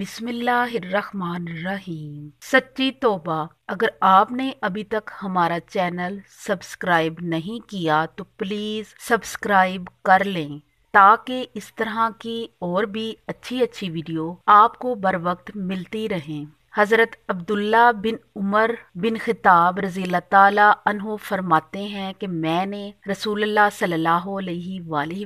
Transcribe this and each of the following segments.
बिस्मिल्लाहिर्रहमानिर्रहीम सच्ची तोबा अगर आपने अभी तक हमारा चैनल सब्सक्राइब नहीं किया तो प्लीज़ सब्सक्राइब कर लें ताकि इस तरह की और भी अच्छी अच्छी वीडियो आपको बर वक्त मिलती रहें हज़रत अब्दुल्ला बिन उमर बिन खिताब रज़ी तहो फरमाते हैं कि मैंने रसूल्ला सल्ला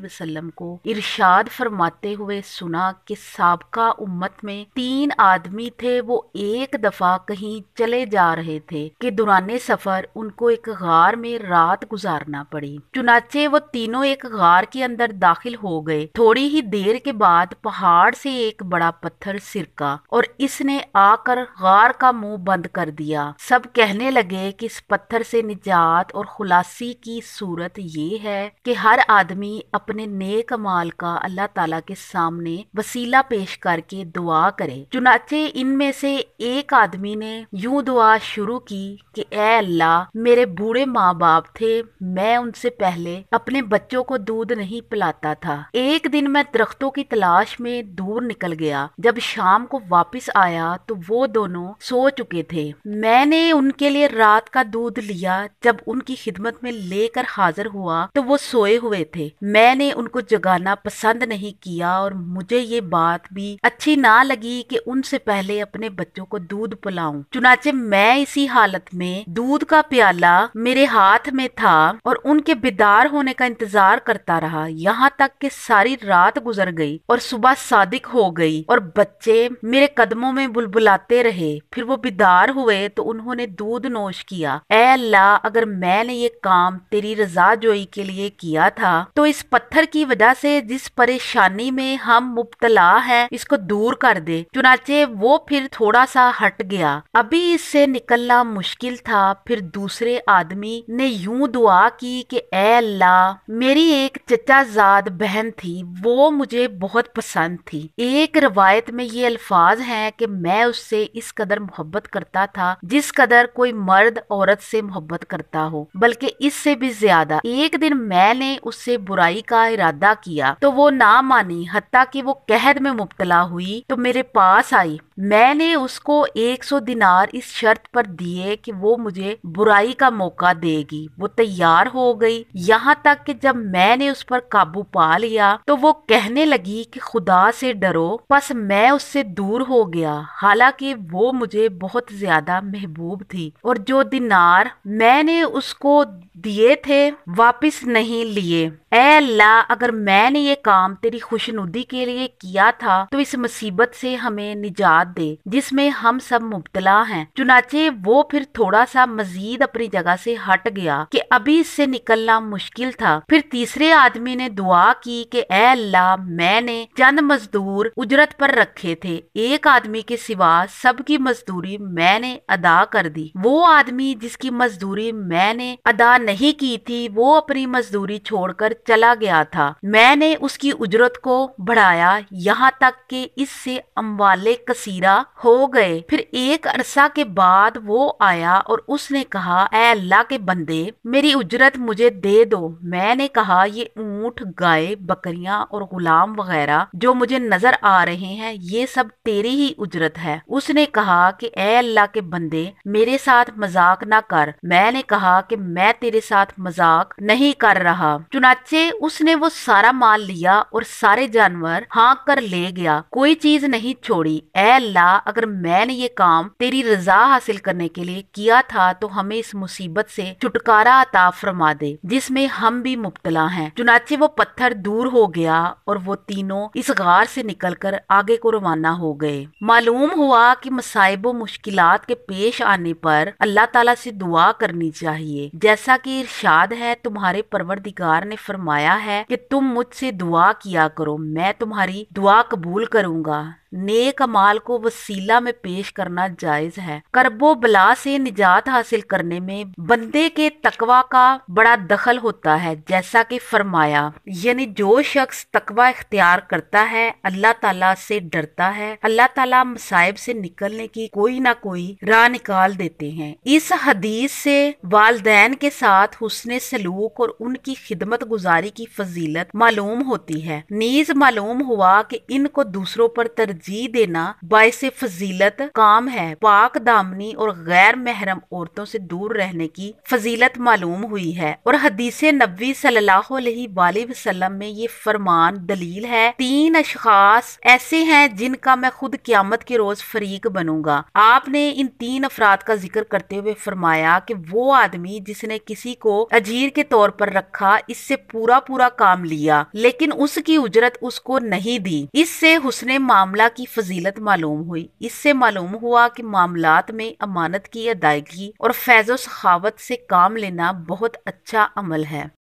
वसलम को इरशाद फरमाते हुए सुना कि सबका उम्मत में तीन आदमी थे वो एक दफ़ा कहीं चले जा रहे थे कि दुरान सफ़र उनको एक गार में रात गुजारना पड़ी चुनाचे वो तीनों एक गार के अंदर दाखिल हो गए थोड़ी ही देर के बाद पहाड़ से एक बड़ा पत्थर सिरका और इसने आकर पर गार का मुंह बंद कर दिया सब कहने लगे कि इस पत्थर से निजात और खुलासी की सूरत ये है कि हर आदमी अपने नेक माल का अल्लाह ताला के सामने वसीला पेश करके दुआ करे चुनाचे इनमें से एक आदमी ने यूं दुआ शुरू की कि ए अल्लाह मेरे बूढ़े माँ बाप थे मैं उनसे पहले अपने बच्चों को दूध नहीं पिलाता था एक दिन मैं दरख्तों की तलाश में दूर निकल गया जब शाम को वापस आया तो वो दोनों सो चुके थे मैंने उनके लिए रात का दूध लिया जब उनकी खिदमत में लेकर हाजिर हुआ तो वो सोए हुए थे मैंने उनको जगाना पसंद नहीं किया और मुझे ये बात भी अच्छी ना लगी कि उनसे पहले अपने बच्चों को दूध पिलाऊं चुनाचे मैं इसी हालत में दूध का प्याला मेरे हाथ में था और उनके बेदार होने का इंतजार करता रहा यहाँ तक कि सारी रात गुजर गई और सुबह सादिक हो गई और बच्चे मेरे कदमों में बुलबुलाते करते रहे फिर वो बेदार हुए तो उन्होंने दूध नोश किया ए अल्लाह अगर मैंने ये काम तेरी जोई के लिए किया था तो इस पत्थर की वजह से जिस परेशानी में हम मुबतला है इसको दूर कर दे चुनाचे वो फिर थोड़ा सा हट गया अभी इससे निकलना मुश्किल था फिर दूसरे आदमी ने यूं दुआ की कि ए अल्लाह मेरी एक चचाजाद बहन थी वो मुझे बहुत पसंद थी एक रवायत में ये अल्फाज हैं कि मैं उससे इस कदर मोहब्बत करता था जिस कदर कोई मर्द औरत से मोहब्बत करता हो बल्कि इससे भी ज्यादा एक दिन मैंने उससे बुराई का इरादा किया तो वो ना मानी हती कि वो कहद में मुबतला हुई तो मेरे पास आई मैंने उसको 100 दिनार इस शर्त पर दिए कि वो मुझे बुराई का मौका देगी वो तैयार हो गई यहाँ तक कि जब मैंने उस पर काबू पा लिया तो वो कहने लगी कि खुदा से डरो बस मैं उससे दूर हो गया हालांकि वो मुझे बहुत ज़्यादा महबूब थी और जो दिनार मैंने उसको दिए थे वापस नहीं लिए अल्लाह अगर मैंने ये काम तेरी खुशनुदी के लिए किया था तो इस मुसीबत से हमें निजात दे जिसमें हम सब मुबतला हैं चुनाचे वो फिर थोड़ा सा मजीद अपनी जगह से हट गया कि अभी इससे निकलना मुश्किल था फिर तीसरे आदमी ने दुआ की कि अल्लाह मैंने चंद मजदूर उजरत पर रखे थे एक आदमी के सिवा सबकी मजदूरी मैंने अदा कर दी वो आदमी जिसकी मजदूरी मैंने अदा नहीं की थी वो अपनी मजदूरी छोड़कर चला गया था मैंने उसकी उजरत को बढ़ाया यहाँ तक कि इससे अम्बाले कसीरा हो गए फिर एक अरसा के बाद वो आया और उसने कहा अल्लाह के बंदे मेरी उजरत मुझे दे दो मैंने कहा ये ऊंट गाय बकरियां और गुलाम वगैरह जो मुझे नजर आ रहे हैं ये सब तेरी ही उजरत है उसने उसने कहा कि ए अल्लाह के बंदे मेरे साथ मजाक ना कर मैंने कहा कि मैं तेरे साथ मजाक नहीं कर रहा चुनाचे उसने वो सारा माल लिया और सारे जानवर हाँक कर ले गया कोई चीज नहीं छोड़ी ए अल्लाह अगर मैंने ये काम तेरी रजा हासिल करने के लिए किया था तो हमें इस मुसीबत से छुटकारा अता फरमा दे जिसमे हम भी मुबतला है चुनाचे वो पत्थर दूर हो गया और वो तीनों इस गार से निकलकर आगे को रवाना हो गए मालूम हुआ की मसाइब मुश्किल के पेश आने पर अल्लाह तला से दुआ करनी चाहिए जैसा कि इरशाद है तुम्हारे परवरदिगार ने फरमाया है कि तुम मुझसे दुआ किया करो मैं तुम्हारी दुआ कबूल करूंगा नेक माल को वसीला में पेश करना जायज है करबो बला से निजात हासिल करने में बंदे के तकवा का बड़ा दखल होता है जैसा कि फरमाया यानी जो शख्स तकवा इख्तियार करता है अल्लाह ताला से डरता है अल्लाह ताला मसाइब से निकलने की कोई ना कोई राह निकाल देते हैं इस हदीस से वालदेन के साथ हुसन सलूक और उनकी खिदमत गुजारी की फजीलत मालूम होती है नीज मालूम हुआ कि इनको दूसरों पर तरजीह तरजीह देना बायस फजीलत काम है पाक दामनी और गैर महरम औरतों से दूर रहने की फजीलत मालूम हुई है और हदीस नबी सल्लल्लाहु अलैहि वसल्लम में ये फरमान दलील है तीन अशास ऐसे हैं जिनका मैं खुद क्यामत के रोज फरीक बनूंगा आपने इन तीन अफराद का जिक्र करते हुए फरमाया की वो आदमी जिसने किसी को अजीर के तौर पर रखा इससे पूरा पूरा काम लिया लेकिन उसकी उजरत उसको नहीं दी इससे हुसन मामला अदा की फजीलत मालूम हुई इससे मालूम हुआ कि मामलात में अमानत की अदायगी और फैजो सखावत से काम लेना बहुत अच्छा अमल है